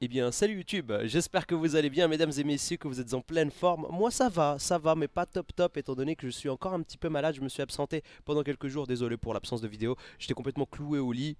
Eh bien, salut YouTube, j'espère que vous allez bien, mesdames et messieurs, que vous êtes en pleine forme. Moi, ça va, ça va, mais pas top top, étant donné que je suis encore un petit peu malade, je me suis absenté pendant quelques jours, désolé pour l'absence de vidéo, j'étais complètement cloué au lit,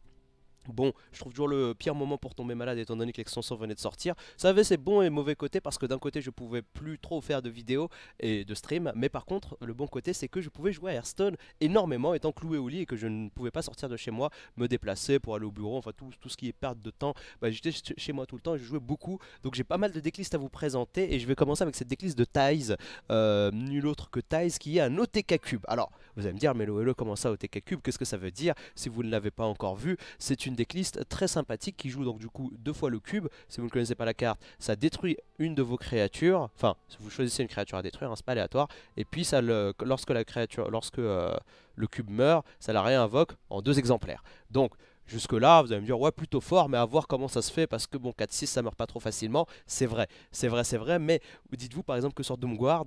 Bon, je trouve toujours le pire moment pour tomber malade étant donné que l'extension venait de sortir. Ça avait ses bons et mauvais côtés parce que d'un côté je pouvais plus trop faire de vidéos et de stream, mais par contre le bon côté c'est que je pouvais jouer à Hearthstone énormément étant cloué au lit et que je ne pouvais pas sortir de chez moi, me déplacer pour aller au bureau, enfin tout, ce qui est perte de temps. Bah, j'étais chez moi tout le temps et je jouais beaucoup, donc j'ai pas mal de déclistes à vous présenter et je vais commencer avec cette decklist de Thais, euh, nul autre que Thais qui est un OTK cube. Alors vous allez me dire, mais le comment ça OTK cube Qu'est-ce que ça veut dire Si vous ne l'avez pas encore vu, c'est une clistes très sympathique qui joue donc du coup deux fois le cube. Si vous ne connaissez pas la carte, ça détruit une de vos créatures. Enfin, vous choisissez une créature à détruire, hein, c'est pas aléatoire. Et puis ça le, lorsque la créature, lorsque euh, le cube meurt, ça la réinvoque en deux exemplaires. Donc Jusque là, vous allez me dire, ouais, plutôt fort, mais à voir comment ça se fait, parce que bon, 4-6, ça meurt pas trop facilement. C'est vrai, c'est vrai, c'est vrai, mais dites-vous par exemple que sur Doomguard,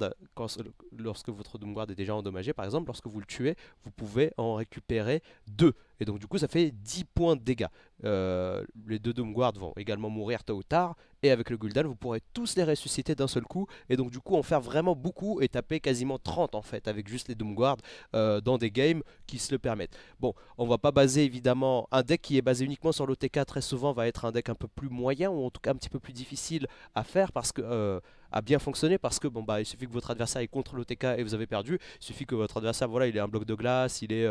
lorsque votre Doomguard est déjà endommagé, par exemple, lorsque vous le tuez, vous pouvez en récupérer deux. Et donc du coup ça fait 10 points de dégâts. Euh, les deux Doomguard vont également mourir tôt ou tard. Et avec le Gul'dan vous pourrez tous les ressusciter d'un seul coup. Et donc du coup en faire vraiment beaucoup et taper quasiment 30 en fait avec juste les Doomguard euh, dans des games qui se le permettent. Bon on va pas baser évidemment un deck qui est basé uniquement sur l'OTK très souvent va être un deck un peu plus moyen ou en tout cas un petit peu plus difficile à faire parce que... Euh, bien fonctionner parce que bon bah il suffit que votre adversaire est contre l'OTK et vous avez perdu. Il suffit que votre adversaire voilà il ait un bloc de glace, il est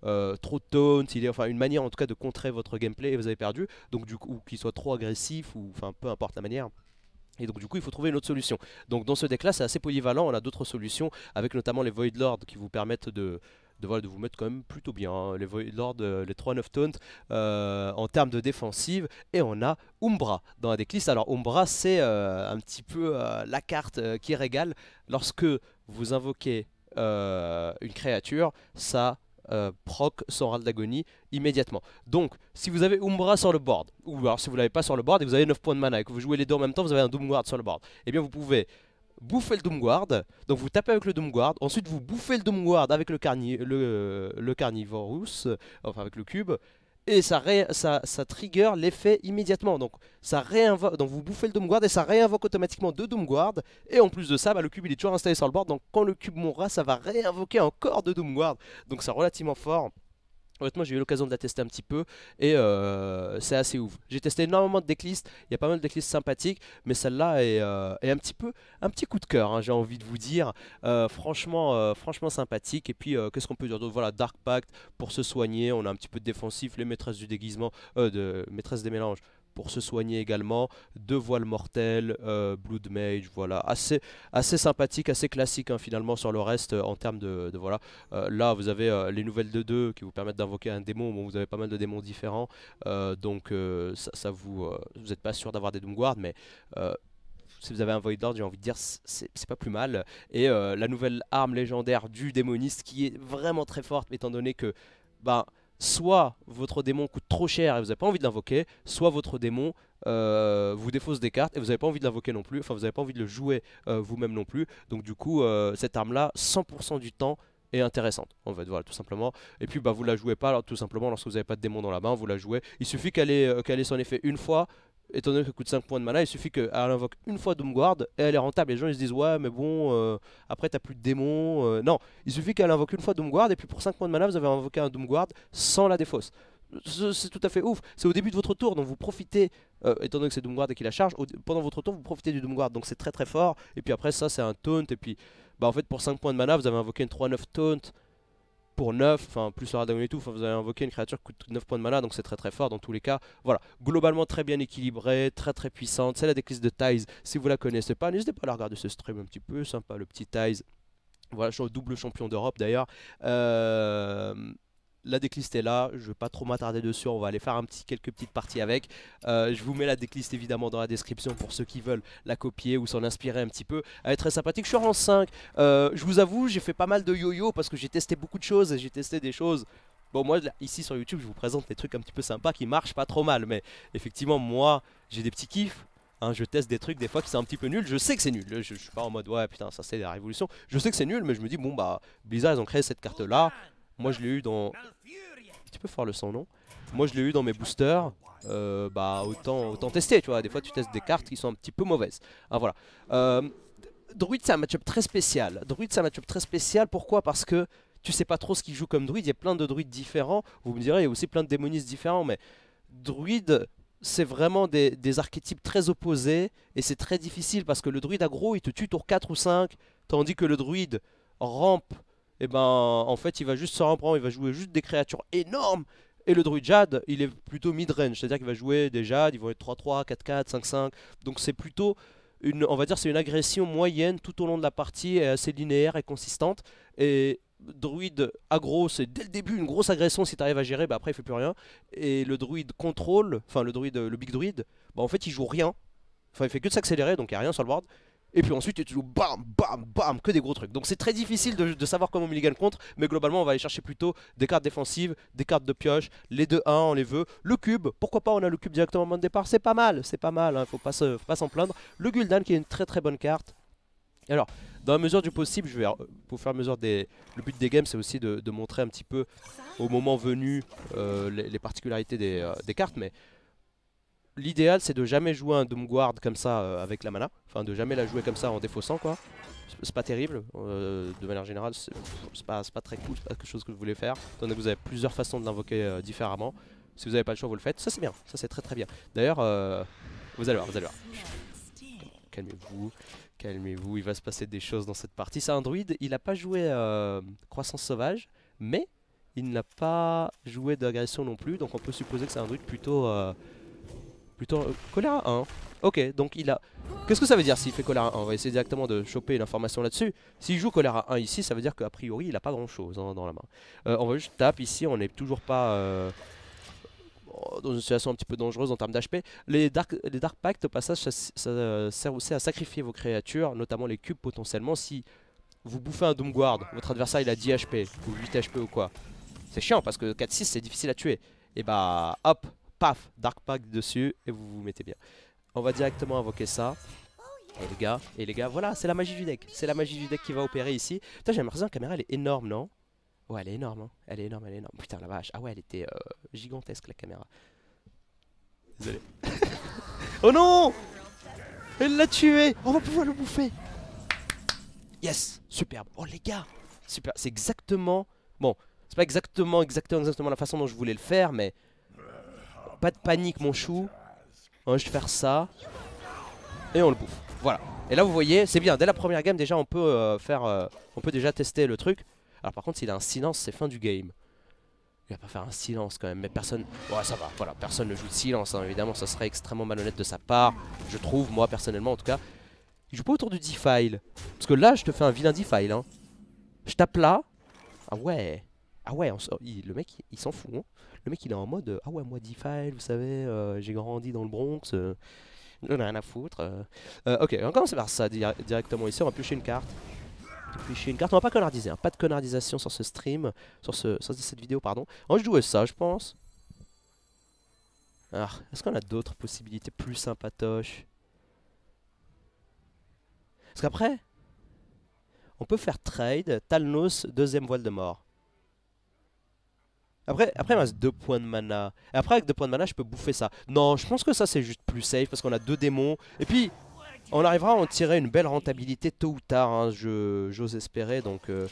trop de taunt, enfin une manière en tout cas de contrer votre gameplay et vous avez perdu, donc du coup qu'il soit trop agressif ou enfin peu importe la manière. Et donc du coup il faut trouver une autre solution. Donc dans ce deck là c'est assez polyvalent, on a d'autres solutions avec notamment les Void Lords qui vous permettent de, de, de vous mettre quand même plutôt bien. Hein. Les Void Lord, euh, les 3 9 taunt euh, en termes de défensive. Et on a Umbra dans la decklist. Alors Umbra, c'est euh, un petit peu la carte qui régale. Lorsque vous invoquez une créature, ça euh, proc sans râle d'agonie immédiatement. Donc, si vous avez Umbra sur le board, ou alors si vous l'avez pas sur le board et vous avez 9 points de mana et que vous jouez les deux en même temps, vous avez un Doomguard sur le board, et eh bien vous pouvez bouffer le Doomguard, donc vous tapez avec le Doomguard, ensuite vous bouffez le Doomguard avec le, carni le, le Carnivorous, euh, enfin avec le cube, et ça, ça, ça, trigger l'effet immédiatement. Donc, ça donc vous bouffez le Doomguard et ça réinvoque automatiquement deux Doomguards Et en plus de ça, bah, le cube il est toujours installé sur le board. Donc quand le cube mourra, ça va réinvoquer encore deux Doomguards Donc c'est relativement fort. Honnêtement, j'ai eu l'occasion de la tester un petit peu et euh, c'est assez ouf. J'ai testé énormément de decklists, il y a pas mal de decklists sympathiques, mais celle-là est, euh, un petit peu un petit coup de cœur, hein, j'ai envie de vous dire. Euh, franchement, franchement sympathique. Et puis, qu'est-ce qu'on peut dire d'autre Voilà, Dark Pact pour se soigner, on a un petit peu de défensif, les maîtresses du déguisement, de maîtresses des mélanges, pour se soigner également. Deux voiles mortelles, euh, Blood Mage, voilà. Assez, assez sympathique, assez classique hein, finalement sur le reste euh, en termes de, voilà. Euh, là, vous avez les nouvelles de 2 qui vous permettent d'invoquer un démon. Bon, vous avez pas mal de démons différents. donc, ça, vous... vous n'êtes pas sûr d'avoir des Doomguard, mais si vous avez un Void Lord, j'ai envie de dire, c'est pas plus mal. Et la nouvelle arme légendaire du démoniste qui est vraiment très forte, étant donné que bah, soit votre démon coûte trop cher et vous n'avez pas envie de l'invoquer, soit votre démon euh, vous défausse des cartes et vous n'avez pas envie de l'invoquer non plus, enfin vous n'avez pas envie de le jouer euh, vous-même non plus. Donc du coup, euh, cette arme-là, 100% du temps, est intéressante en fait voilà tout simplement et puis bah vous la jouez pas alors tout simplement lorsque vous n'avez pas de démon dans la main vous la jouez il suffit qu'elle ait, qu'elle ait, son effet une fois étant donné qu'elle coûte 5 points de mana, il suffit qu'elle invoque une fois Doomguard et elle est rentable. Les gens se disent ouais mais bon euh, après t'as plus de démons. Euh, non, il suffit qu'elle invoque une fois Doomguard et puis pour 5 points de mana vous avez invoqué un Doomguard sans la défausse. C'est tout à fait ouf, c'est au début de votre tour donc vous profitez, euh, étant donné que c'est Doomguard et qu'il la charge, pendant votre tour vous profitez du Doomguard donc c'est très très fort et puis après ça c'est un taunt et puis bah en fait pour 5 points de mana vous avez invoqué une 3-9 taunt pour 9, enfin plus le Radagon et tout, vous avez invoqué une créature qui coûte 9 points de mana, donc c'est très très fort dans tous les cas. Voilà, globalement très bien équilibré, très très puissante. C'est la décliste de Ties, si vous la connaissez pas, n'hésitez pas à la regarder ce stream un petit peu, sympa le petit Ties. Voilà, double champion d'Europe d'ailleurs. Euh, la décliste est là, je vais pas trop m'attarder dessus, on va aller faire un petit, quelques petites parties avec. Euh, je vous mets la décliste évidemment dans la description pour ceux qui veulent la copier ou s'en inspirer un petit peu. Elle est très sympathique, je suis en 5. Euh, je vous avoue, j'ai fait pas mal de yo-yo parce que j'ai testé beaucoup de choses et j'ai testé des choses... Bon moi ici sur YouTube je vous présente des trucs un petit peu sympas qui marchent pas trop mal mais effectivement moi j'ai des petits kiffs hein, je teste des trucs des fois qui sont un petit peu nuls. Je sais que c'est nul. Je, suis pas en mode ouais putain ça c'est la révolution. Je sais que c'est nul, mais je me dis bon bah Blizzard ils ont créé cette carte là. Moi, je l'ai eu dans... Tu peux faire le son, non Moi, je l'ai eu dans mes boosters. Euh, bah, autant, autant tester, tu vois. Des fois, tu testes des cartes qui sont un petit peu mauvaises. Ah, voilà. Euh, Druid, c'est un matchup très spécial. Druid, c'est un matchup très spécial. Pourquoi Parce que tu sais pas trop ce qu'il joue comme druide. Il y a plein de druides différents. Vous me direz, il y a aussi plein de démonistes différents. Mais druide, c'est vraiment des, des, archétypes très opposés et c'est très difficile parce que le druide aggro il te tue tour 4 ou 5 tandis que le druide rampe et eh ben en fait il va juste se reprendre, il va jouer juste des créatures énormes. Et le druide Jade, il est plutôt mid-range, c'est-à-dire qu'il va jouer des Jades, ils vont être 3-3, 4-4, 5-5. Donc c'est plutôt une, on va dire, c'est une agression moyenne tout au long de la partie, et assez linéaire et consistante. Et druide aggro, c'est dès le début une grosse agression si tu arrives à gérer, bah après il fait plus rien. Et le druide contrôle, enfin le druide, le big druide, bah en fait il joue rien. Enfin il fait que de s'accélérer, donc il n'y a rien sur le board. Et puis ensuite, tu joues bam, bam, bam, que des gros trucs. Donc c'est très difficile de, savoir comment on milligan contre, mais globalement, on va aller chercher plutôt des cartes défensives, des cartes de pioche, les 2-1, on les veut. Le cube, pourquoi pas, on a le cube directement au moment de départ, c'est pas mal, c'est pas mal, ne hein, faut pas s'en plaindre. Le Gul'dan qui est une très très bonne carte. et Alors, dans la mesure du possible, je vais euh, pour faire mesure des. Le but des games, c'est aussi de, montrer un petit peu au moment venu euh, les, particularités des euh, cartes, mais l'idéal c'est de jamais jouer un doomguard comme ça euh, avec la mana. Enfin de jamais la jouer comme ça en défaussant quoi. C'est pas terrible, euh, de manière générale c'est pas, pas, très cool, c'est pas quelque chose que vous voulez faire. Étant que vous avez plusieurs façons de l'invoquer euh, différemment. Si vous n'avez pas le choix vous le faites, ça c'est bien, ça c'est très très bien. D'ailleurs, vous allez voir, vous allez voir. Calmez-vous, calmez-vous, il va se passer des choses dans cette partie. C'est un druide, il n'a pas joué Croissance Sauvage, mais il n'a pas joué d'agression non plus, donc on peut supposer que c'est un druide plutôt Plutôt euh, choléra 1. Ok, donc il a... Qu'est-ce que ça veut dire s'il fait choléra 1 On va essayer directement de choper l'information là-dessus. S'il joue choléra 1 ici, ça veut dire qu'a priori, il a pas grand-chose hein, dans la main. Euh, on va juste taper ici, on n'est toujours pas... Euh, oh, dans une situation un petit peu dangereuse en termes d'HP. Les Dark, les dark Pacts, au passage, ça, sert aussi à sacrifier vos créatures, notamment les cubes potentiellement, si vous bouffez un Doomguard, votre adversaire il a 10 HP ou 8 HP ou quoi. C'est chiant parce que 4-6 c'est difficile à tuer. Et bah hop, paf, Dark Pack dessus et vous vous mettez bien. On va directement invoquer ça. Et les gars, et les gars, voilà, c'est la magie du deck. C'est la magie du deck qui va opérer ici. Putain, j'ai l'impression que la caméra, elle est énorme, non Ouais, elle est énorme, hein. Elle est énorme, elle est énorme. Putain, la vache. Ah ouais, elle était euh, gigantesque, la caméra. Désolé. oh non Elle l'a tué On va pouvoir le bouffer Yes Superbe Oh, les gars Super, c'est exactement... Bon, c'est pas exactement, exactement, exactement la façon dont je voulais le faire, mais pas de panique mon chou. On hein, va faire ça. Et on le bouffe. Voilà. Et là vous voyez, c'est bien, dès la première game déjà on peut euh, faire euh, on peut déjà tester le truc. Alors par contre s'il a un silence c'est fin du game. Il va pas faire un silence quand même, mais personne. Ouais ça va, voilà, personne ne joue de silence, hein. évidemment ça serait extrêmement malhonnête de sa part, je trouve, moi personnellement en tout cas. Il joue pas autour du defile. Parce que là je te fais un vilain defile hein. Je tape là. Ah ouais. Ah ouais, oh, le mec il, s'en fout hein. Le mec, il est en mode euh, Ah ouais, moi, Defile, vous savez, euh, j'ai grandi dans le Bronx. on euh, a rien à foutre. ok, on commence par ça directement ici. On va piocher une carte. Piocher une carte. On va pas connardiser. Hein. Pas de connardisation sur ce stream. Sur, ce, sur cette vidéo, pardon. On va jouer ça, je pense. Alors, ah, est-ce qu'on a d'autres possibilités plus sympatoches Parce qu'après, on peut faire trade, Talnos, deuxième voile de mort. Après, après, il me reste 2 points de mana. Et après, avec 2 points de mana, je peux bouffer ça. Non, je pense que ça, c'est juste plus safe parce qu'on a deux démons. Et puis, on arrivera à en tirer une belle rentabilité tôt ou tard, hein, j'ose espérer. Donc, euh.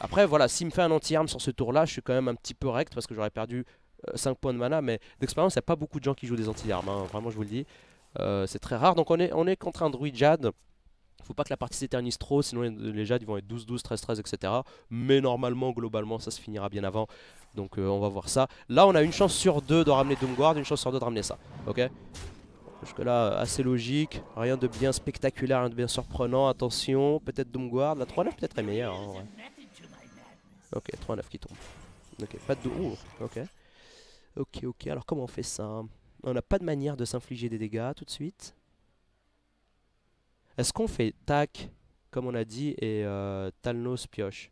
Après, voilà, s'il me fait un anti-arme sur ce tour-là, je suis quand même un petit peu rect parce que j'aurais perdu 5 euh, points de mana. Mais d'expérience, il n'y a pas beaucoup de gens qui jouent des anti-armes. Hein, vraiment, je vous le dis. Euh, c'est très rare. Donc, on est, on est contre un druid Jade faut pas que la partie s'éternise trop, sinon les, jades ils vont être 12, 12, 13, 13, etc. Mais normalement, globalement, ça se finira bien avant. Donc euh, on va voir ça. Là, on a une chance sur deux de ramener Doomguard, une chance sur deux de ramener ça. Ok Jusque là, assez logique. Rien de bien spectaculaire, rien de bien surprenant. Attention, peut-être Doomguard. La 3-9 peut-être est meilleure. Hein, ok, 3-9 qui tombe. Ok, pas de... Ouh, ok. Ok, ok, alors comment on fait ça On n'a pas de manière de s'infliger des dégâts tout de suite. Est-ce qu'on fait tac, comme on a dit, et euh, Talnos pioche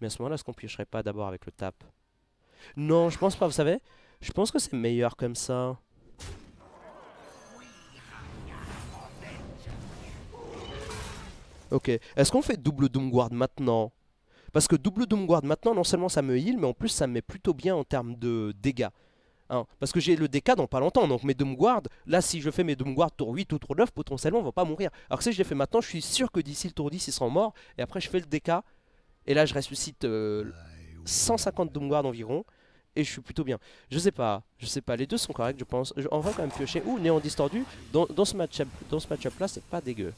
Mais à ce moment-là, est-ce qu'on piocherait pas d'abord avec le tap Non, je pense pas, vous savez Je pense que c'est meilleur comme ça. Ok, est-ce qu'on fait double Doomguard maintenant Parce que double Doomguard maintenant, non seulement ça me heal, mais en plus ça me met plutôt bien en termes de dégâts. Hein, parce que j'ai le DK dans pas longtemps, donc mes Doomguard, là si je fais mes Doomguard tour 8 ou tour 9, potentiellement on va pas mourir. Alors que si je l'ai fait maintenant, je suis sûr que d'ici le tour 10 ils seront morts, et après je fais le DK, et là je ressuscite 150 euh, Doomguard environ, et je suis plutôt bien. Je sais pas, je sais pas, les deux sont corrects je pense. En on quand même piocher, ou Néon Distordu, dans, dans ce match-up là c'est pas dégueu.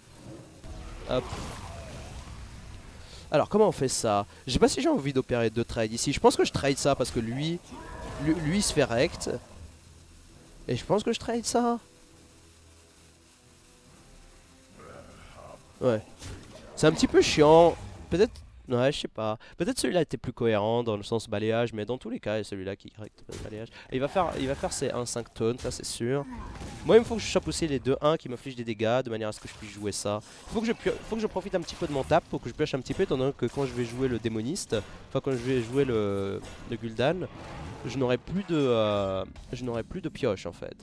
Alors comment on fait ça Je sais pas si j'ai envie d'opérer de trade ici, je pense que je trade ça parce que lui... Lui, se fait rect. Et je pense que je trade ça. Ouais. C'est un petit peu chiant. Peut-être Ouais, je sais pas. Peut-être celui-là était plus cohérent dans le sens balayage, mais dans tous les cas, celui-là qui le balayage. il va faire, il va faire ses 1-5 tonnes, ça c'est sûr. Moi, il me faut que je chope aussi les 2-1 qui m'affligent des dégâts de manière à ce que je puisse jouer ça. Il faut que je, faut que je profite un petit peu de mon tap pour que je pioche un petit peu, étant donné que quand je vais jouer le démoniste, enfin quand je vais jouer le, Gul'dan, je n'aurai plus de, euh, plus de pioche en fait.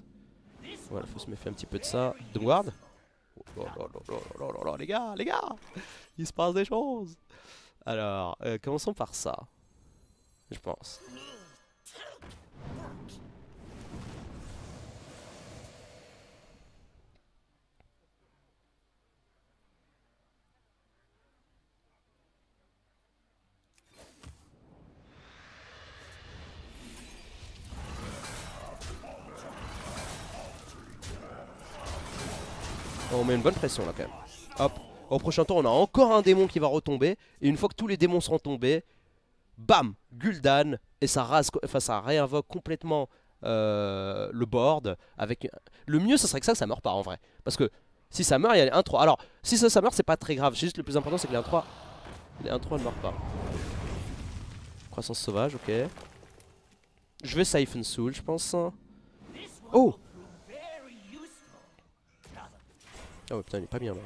Voilà, faut se méfier un petit peu de ça. Doomguard Oh les gars, les gars Il se passe des choses alors, euh, commençons par ça. Je pense. On met une bonne pression là quand même. Hop. Au prochain temps on a encore un démon qui va retomber. Et une fois que tous les démons seront tombés, bam, Gul'dan. Et ça, rase, enfin, ça réinvoque complètement euh, le board. avec Le mieux, ça serait que ça, ça meurt pas en vrai. Parce que si ça meurt, il y a les 1-3. Alors, si ça, ça meurt, c'est pas très grave. Juste le plus important, c'est que les 1-3 les 1-3 ne meurent pas. Croissance sauvage, ok. Je vais siphon soul, je pense. Oh Oh putain, il est pas bien là.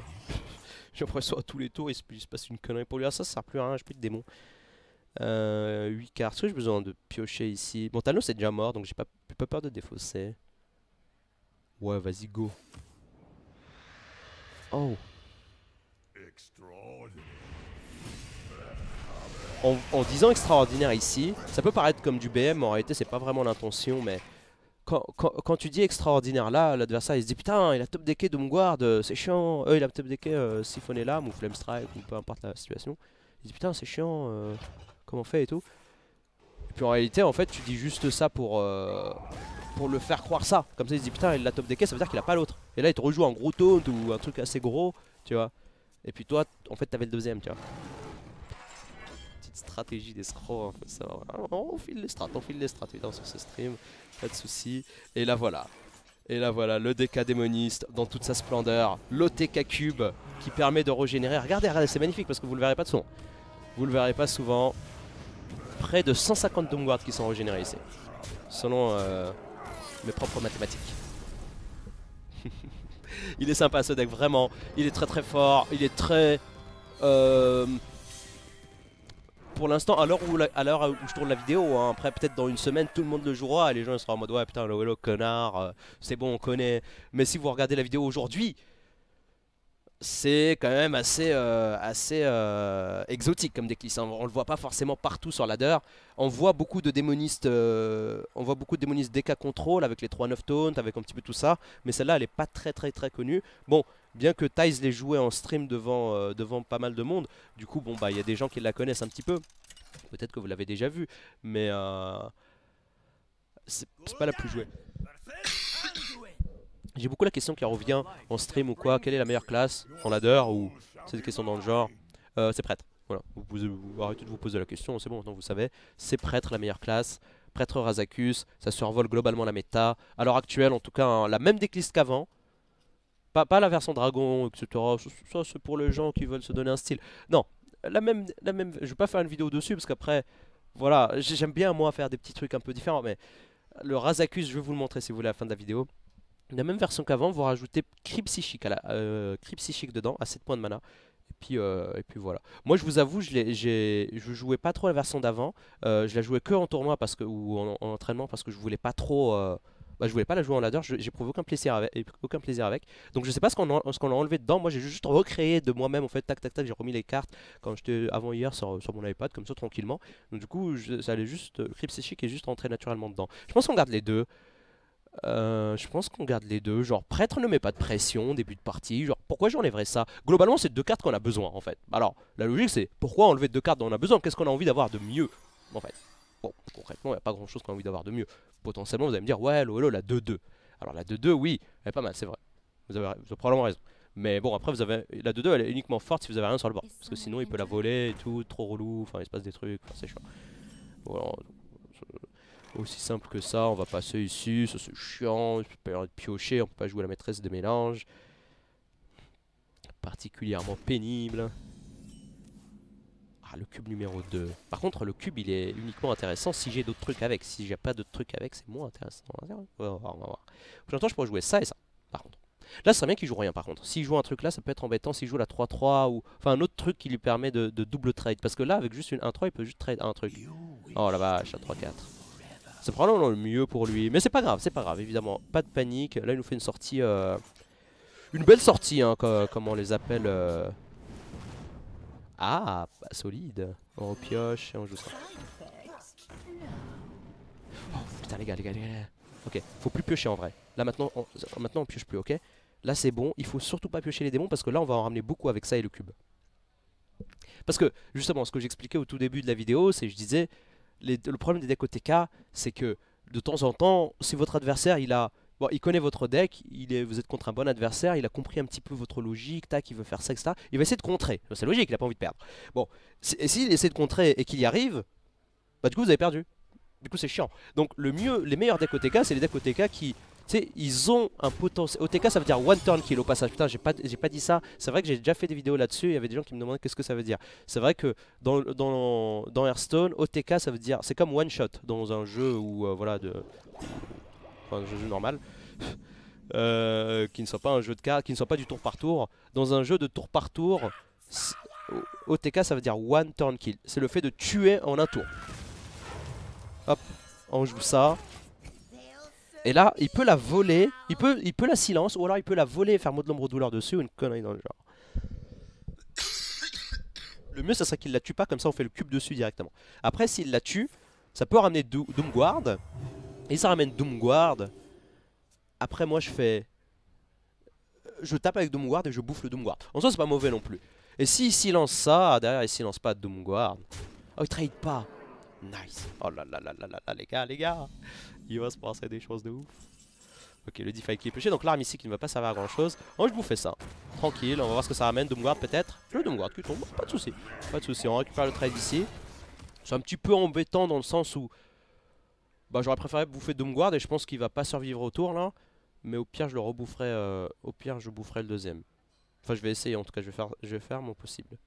Je reçois à tous les tours, et se, il se passe une connerie pour lui. Ah, ça, ça sert plus à rien, j'ai plus de démon. Euh, 8 cartes. Est-ce que j'ai besoin de piocher ici Bon, Thanos est déjà mort, donc j'ai pas, peur de défausser. Ouais, vas-y, go. Oh. En, en, disant extraordinaire ici, ça peut paraître comme du BM, en réalité c'est pas vraiment l'intention, mais quand, tu dis extraordinaire, là, l'adversaire il se dit putain, il a top decké de euh, c'est chiant. Euh, il a top decké euh, l'âme ou Flame Strike ou peu importe la situation. Il se dit putain, c'est chiant, euh, comment on fait et tout. Et puis en réalité, en fait, tu dis juste ça pour, euh, pour le faire croire ça. Comme ça, il se dit putain, il l'a top decké, ça veut dire qu'il a pas l'autre. Et là, il te rejoue un gros taunt ou un truc assez gros, tu vois. Et puis toi, en fait, t'avais le deuxième, tu vois stratégie des En fait, hein, On file les strats, on file les strats évidemment sur ce stream, pas de soucis. Et là voilà, et là voilà, le DK démoniste dans toute sa splendeur, l'OTK cube qui permet de régénérer. Regardez, regardez, c'est magnifique parce que vous le verrez pas de son. Vous le verrez pas souvent. Près de 150 Doomguards qui sont régénérés ici, selon euh, mes propres mathématiques. il est sympa ce deck, vraiment. Il est très très fort, il est très... Euh, pour l'instant, à l'heure où, je tourne la vidéo, hein, après peut-être dans une semaine, tout le monde le jouera et les gens seront en mode ouais putain, le connard, euh, c'est bon, on connaît. Mais si vous regardez la vidéo aujourd'hui, c'est quand même assez, euh, assez euh, exotique comme déclisse. On, ne le voit pas forcément partout sur ladder. On voit beaucoup de démonistes, euh, on voit beaucoup de démonistes DK contrôle avec les 3-9 taunt, avec un petit peu tout ça. Mais celle-là, elle n'est pas très très très connue. Bon, bien que Thais l'ait jouée en stream devant, devant pas mal de monde, du coup, bon bah il y a des gens qui la connaissent un petit peu. Peut-être que vous l'avez déjà vue, mais c'est pas la plus jouée. J'ai beaucoup la question qui revient en stream ou quoi, quelle est la meilleure classe en ladder ou c'est des questions dans le genre euh, C'est prêtre. Voilà, vous, arrêtez de vous poser la question, c'est bon, maintenant vous savez. C'est prêtre la meilleure classe, prêtre Razakus, ça survole globalement la méta. À l'heure actuelle, en tout cas, hein, la même décliste qu'avant. Pas, la version dragon, etc. Ça, c'est pour les gens qui veulent se donner un style. Non, la même, la même. Je vais pas faire une vidéo dessus parce qu'après, voilà, j'aime bien moi faire des petits trucs un peu différents, mais le Razakus, je vais vous le montrer si vous voulez à la fin de la vidéo la même version qu'avant, vous rajoutez cri psychique, à la, euh, psychique dedans à 7 points de mana. Et puis, euh, et puis voilà. Moi je vous avoue, je, je jouais pas trop la version d'avant. Euh, je la jouais que en tournoi parce que, ou en, entraînement parce que je voulais pas trop... Bah, je voulais pas la jouer en ladder, je aucun plaisir avec, aucun plaisir avec. Donc je sais pas ce qu'on a, a, enlevé dedans, moi j'ai juste recréé de moi-même en fait, tac tac tac, j'ai remis les cartes quand j'étais avant hier sur, mon iPad comme ça tranquillement. Donc du coup, ça juste, est juste rentré naturellement dedans. Je pense qu'on garde les deux. Euh, je pense qu'on garde les deux. Genre, prêtre ne met pas de pression, début de partie. Genre, pourquoi j'enlèverais ça Globalement, c'est deux cartes qu'on a besoin, en fait. Alors, la logique, c'est pourquoi enlever deux cartes dont on a besoin Qu'est-ce qu'on a envie d'avoir de mieux, en fait Bon, concrètement, il n'y a pas grand-chose qu'on a envie d'avoir de mieux. Potentiellement, vous allez me dire, ouais, l'OLO, la 2-2. Alors, la 2-2, oui, elle est pas mal, c'est vrai. Vous avez, probablement raison. Mais bon, après, vous avez la 2-2, elle est uniquement forte si vous avez rien sur le bord. Parce que sinon, il peut la voler et tout, trop relou, enfin, il se passe des trucs, c'est chiant. Aussi simple que ça, on va passer ici, ça c'est chiant, je peux pas de piocher, on peut pas jouer la maîtresse de mélange. Particulièrement pénible. Ah, le cube numéro 2. Par contre, le cube, il est uniquement intéressant si j'ai d'autres trucs avec. Si j'ai pas d'autres trucs avec, c'est moins intéressant. On va voir, on va voir. J'entends je pourrais jouer ça et ça, par contre. Là, ça serait bien qu'il joue rien, par contre. S'il joue un truc là, ça peut être embêtant. S'il joue la 3-3 ou... Enfin, un autre truc qui lui permet de, double trade. Parce que là, avec juste une 1-3, il peut juste trade un truc. Oh la vache, la 3-4. C'est probablement le mieux pour lui. Mais c'est pas grave, c'est pas grave, évidemment. Pas de panique. Là, il nous fait une sortie... Euh... Une belle sortie, hein, comme, on les appelle. Euh... Ah, bah, solide. On pioche et on joue ça. Oh, putain, les gars, les gars, les gars. Ok, faut plus piocher en vrai. Là, maintenant, on, maintenant, pioche plus, ok Là, c'est bon. Il faut surtout pas piocher les démons parce que là, on va en ramener beaucoup avec ça et le cube. Parce que, justement, ce que j'expliquais au tout début de la vidéo, c'est je disais, le problème des decks OTK, c'est que de temps en temps, si votre adversaire il a Bon, il connaît votre deck, il est, vous êtes contre un bon adversaire, il a compris un petit peu votre logique, tac, il veut faire ça, etc. Il va essayer de contrer. C'est logique, il n'a pas envie de perdre. Bon, et s'il essaie de contrer et qu'il y arrive, bah du coup vous avez perdu. Du coup c'est chiant. Donc le mieux, les meilleurs decks OTK, c'est les decks OTK qui tu sais, ils ont un potentiel. OTK, ça veut dire one turn kill au passage. Putain, j'ai pas, pas dit ça. C'est vrai que j'ai déjà fait des vidéos là-dessus. Il y avait des gens qui me demandaient qu'est-ce que ça veut dire. C'est vrai que dans, dans, dans Hearthstone, OTK, ça veut dire. C'est comme one shot dans un jeu où, euh, voilà, de. Enfin, un jeu normal. Euh, qui ne soit pas un jeu de cartes, qui ne soit pas du tour par tour. Dans un jeu de tour par tour, OTK ça veut dire one turn kill. C'est le fait de tuer en un tour. Hop, on joue ça. Et là, il peut la voler, il peut, il peut la silence, ou alors il peut la voler et faire mot de l'ombre douleur dessus, ou une connerie dans le genre. Le mieux, ça serait qu'il la tue pas, comme ça on fait le cube dessus directement. Après, s'il la tue, ça peut ramener Doomguard, et ça ramène Doomguard. Après, moi, je fais... Je tape avec Doomguard et je bouffe le Doomguard. En soi, c'est pas mauvais non plus. Et s'il silence ça, ah, derrière, il silence pas Doomguard. Oh, il trade pas Nice. Oh là là là là là, les gars, les gars il va se passer des choses de ouf. Ok, le defy qui est pêché, donc l'arme ici qui ne va pas servir à grand chose. On je vous fais ça. Tranquille, on va voir ce que ça ramène. Doomguard peut-être. Le Doomguard qui tombe, pas de soucis, Pas de souci, on récupère le trade ici. C'est un petit peu embêtant dans le sens où. Bah, j'aurais préféré bouffer Doomguard et je pense qu'il va pas survivre au tour là. Mais au pire, je le reboufferai. Euh, au pire, je boufferai le deuxième. Enfin, je vais essayer en tout cas, je vais faire mon possible.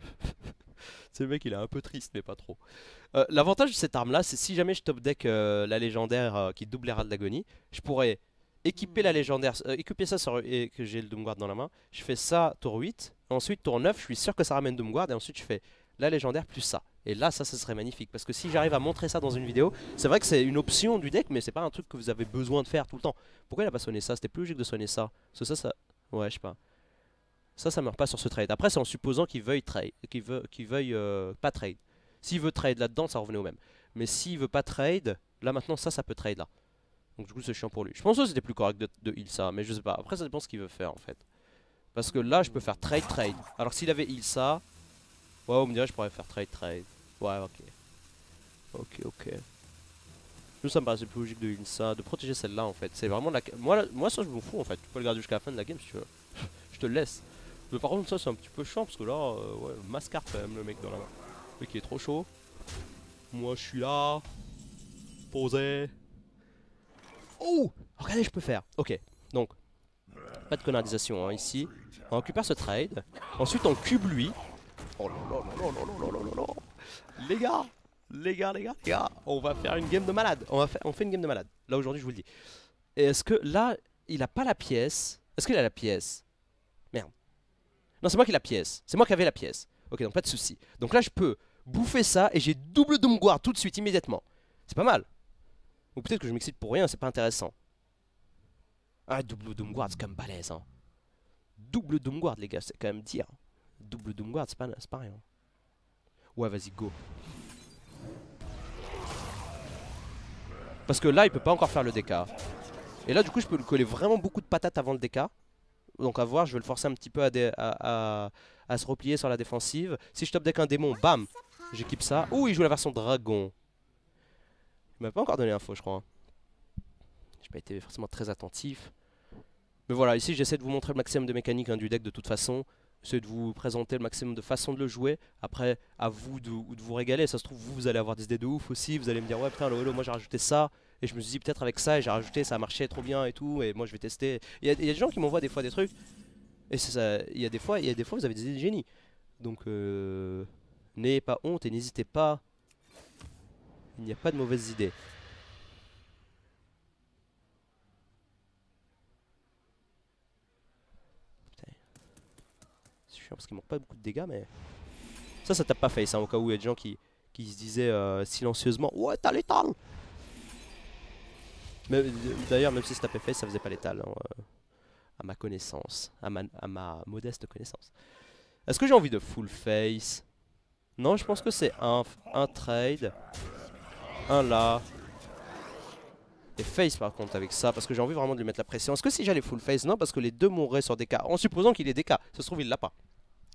C'est le mec, il est un peu triste, mais pas trop. Euh, l'avantage de cette arme-là, c'est si jamais je top deck euh, la légendaire euh, qui double de l'agonie, je pourrais équiper la hmm. légendaire, équiper ça et que j'ai le Doomguard dans la main. Je fais ça tour 8, ensuite tour 9, je suis sûr que ça ramène Doomguard, et ensuite je fais la légendaire plus ça. Et là, ça, ce serait magnifique. Parce que si j'arrive à montrer ça dans une vidéo, c'est vrai que c'est une option du deck, mais c'est pas un truc que vous avez besoin de faire tout le temps. Pourquoi il a pas sonné ça C'était plus logique de sonner ça. Parce ça, ça. Ouais, je sais pas. Ça, ça meurt pas sur ce trade. Après, c'est en supposant qu'il veuille, trade, qu'il veut qu'il veuille euh, pas trade. S'il veut trade là-dedans, ça revenait au même. Mais s'il veut pas trade, là maintenant, ça, ça peut trade là. Donc du coup, c'est chiant pour lui. Je pense que c'était plus correct de, de, heal ça, mais je sais pas. Après, ça dépend ce qu'il veut faire en fait. Parce que là, je peux faire trade, trade. Alors s'il avait heal ça, ouais, on me dirait je pourrais faire trade, trade. Ouais, ok. Ok, ok. Nous, ça me paraissait plus logique de heal ça, de protéger celle-là en fait. C'est vraiment la. Moi, moi, ça, je m'en fous en fait. Tu peux le garder jusqu'à la fin de la game si tu veux. je te laisse. Mais par contre ça c'est un petit peu chiant parce que là, euh, ouais, mascar quand même le mec dans la main. Le mec il est trop chaud. Moi je suis là. Posé. Oh Regardez je peux faire. Ok. Donc, pas de connardisation hein, ici. On récupère ce trade. Ensuite on cube lui. Oh là là Les gars Les gars, les gars, les gars On va faire une game de malade. On, va faire, on fait une game de malade. Là aujourd'hui je vous le dis. Est-ce que là, il a pas la pièce Est-ce qu'il a la pièce non, c'est moi qui ai la pièce. C'est moi qui avais la pièce. Ok, donc pas de souci. Donc là, je peux bouffer ça et j'ai double Doomguard tout de suite, immédiatement. C'est pas mal. Ou peut-être que je m'excite pour rien, c'est pas intéressant. Ah, double Doomguard, c'est quand même balèze. Hein. Double Doomguard, les gars, c'est quand même dire. Double Doomguard, c'est pas, rien. Ouais, vas-y, go. Parce que là, il peut pas encore faire le DK. Et là, du coup, je peux lui coller vraiment beaucoup de patates avant le DK. Donc à voir, je vais le forcer un petit peu à, se replier sur la défensive. Si je top deck un démon, bam J'équipe ça. Ouh, il joue la version dragon. Il m'a pas encore donné info, je crois. J'ai pas été forcément très attentif. Mais voilà, ici j'essaie de vous montrer le maximum de mécanique hein, du deck de toute façon. J'essaie de vous présenter le maximum de façons de le jouer. Après, à vous de, vous régaler. Ça se trouve, vous, vous allez avoir des idées de ouf aussi. Vous allez me dire, ouais, putain, le moi j'ai rajouté ça. Et je me suis dit peut-être avec ça, et j'ai rajouté, ça marchait trop bien et tout, et moi je vais tester. Il y, a, des gens qui m'envoient des fois des trucs, et ça, il y a des fois, il y des fois vous avez des génies. Donc euh, n'ayez pas honte et n'hésitez pas. Il n'y a pas de mauvaises idées. C'est chiant parce qu'il manque pas beaucoup de dégâts, mais... Ça, ça tape pas face, hein, au cas où il y a des gens qui, qui se disaient euh, silencieusement « Ouais, t'as l'étal !» D'ailleurs, même si je tapait face, ça faisait pas létal, euh, à ma connaissance, à ma, modeste connaissance. Est-ce que j'ai envie de full face Non, je pense que c'est un, trade, un là, et face par contre avec ça parce que j'ai envie vraiment de lui mettre la pression. Est-ce que si j'allais full face Non parce que les deux mourraient sur DK. En supposant qu'il est DK. Ça se trouve il l'a pas.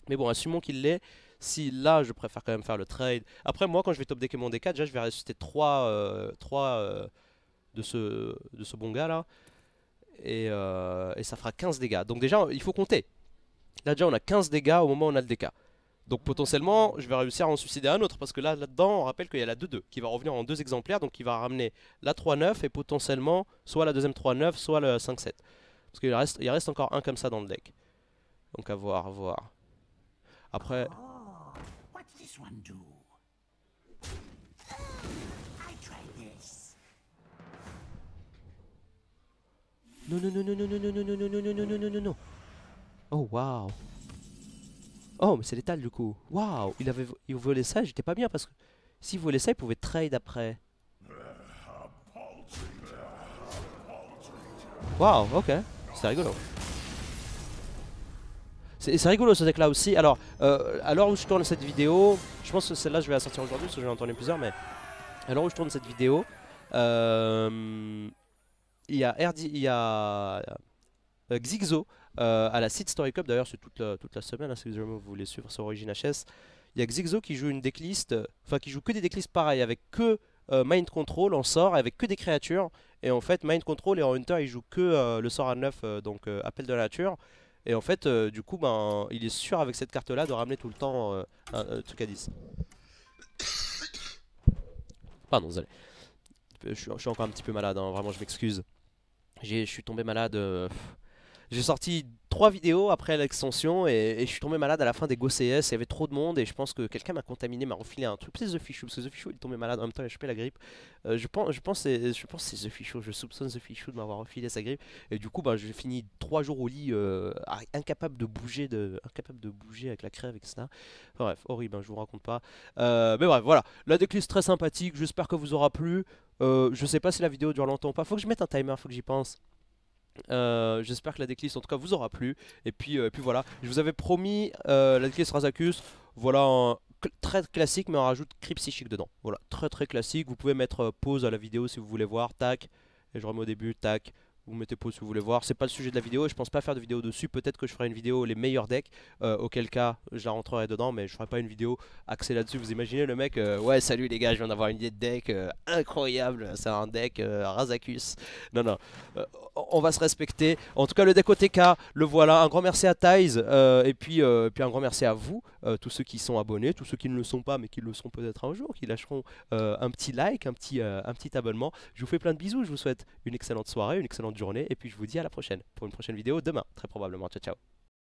Mais bon assumons qu'il l'ait, Si là je préfère quand même faire le trade. Après moi quand je vais top decker mon DK déjà je vais ressusciter 3, 3 de ce, de ce bon gars là. Euh, et, ça fera 15 dégâts. Donc déjà, il faut compter. Là déjà, on a 15 dégâts au moment où on a le DK. Donc potentiellement, je vais réussir à en suicider un autre parce que là, là-dedans, on rappelle qu'il y a la 2-2 qui va revenir en deux exemplaires. Donc il va ramener la 3-9 et potentiellement soit la deuxième 3-9, soit le 5-7. Parce qu'il reste, il reste encore un comme ça dans le deck. Donc à voir, à voir. Après... Ah, Non, non, non, non, non, non, non, non, non, non, non, non, non, non, non, Oh, waouh. Oh, mais c'est létal du coup. Waouh, il avait il volait ça, j'étais pas bien parce que s'il volait ça, il pouvait trade après. Waouh, ok, c'est rigolo. C'est rigolo ce deck là aussi. Alors, euh, à l'heure où je tourne cette vidéo, je pense que celle-là je vais la sortir aujourd'hui parce que j'en ai plusieurs, mais Alors l'heure où je tourne cette vidéo, euh il y a, RD, il y a euh, euh, à la Seed Story Cup, d'ailleurs c'est toute la, toute la semaine, hein, si vous voulez suivre sur Origin HS, il y a Xigzo qui joue une decklist, euh, enfin qui joue que des decklists pareilles, avec que Mind Control en sort, avec que des créatures, et en fait Mind Control et en Hunter il joue que le sort à 9, donc Appel de la Nature, et en fait, du coup, ben, il est sûr avec cette carte-là de ramener tout le temps un, truc à 10. Pardon, désolé. Je suis, encore un petit peu malade, hein, vraiment, je m'excuse je suis tombé malade. Euh, j'ai sorti trois vidéos après l'extension et, je suis tombé malade à la fin des Go Il y avait trop de monde et je pense que quelqu'un m'a contaminé, m'a refilé un truc. c'est The Fishou, parce que The il est tombé malade en même temps, il a chopé la grippe. Euh, je pense, je pense, je pense c'est The Fishou, Je soupçonne The Fishou de m'avoir refilé sa grippe et du coup, bah, j'ai fini trois jours au lit, euh, incapable de bouger, de, incapable de bouger avec la crève, avec ça. bref, horrible. Hein, je vous raconte pas. mais bref, voilà. La déclisse très sympathique. J'espère que vous aura plu. Euh, je sais pas si la vidéo dure longtemps ou pas. Faut que je mette un timer, faut que j'y pense. Euh, j'espère que la déclisse en tout cas vous aura plu Et puis, euh, puis voilà, je vous avais promis la déclisse Razakus Voilà un très classique mais on rajoute Crip psychique dedans Voilà, très très classique, vous pouvez mettre pause à la vidéo si vous voulez voir Tac, et je remets au début, tac vous mettez pause si vous voulez voir. C'est pas le sujet de la vidéo je pense pas faire de vidéo dessus. Peut-être que je ferai une vidéo les meilleurs decks, euh, auquel cas je la rentrerai dedans, mais je ferai pas une vidéo axée là-dessus. Vous imaginez le mec, euh, ouais, salut les gars, je viens d'avoir une idée de deck euh, incroyable, c'est un deck Razakus. Non, non, on va se respecter. En tout cas, le deck OTK, le voilà. Un grand merci à Thais et puis, puis un grand merci à vous, tous ceux qui sont abonnés, tous ceux qui ne le sont pas, mais qui le seront peut-être un jour, qui lâcheront un petit like, un petit, un petit abonnement. Je vous fais plein de bisous, je vous souhaite une excellente soirée, une excellente journée et puis je vous dis à la prochaine pour une prochaine vidéo demain, très probablement. Ciao, ciao.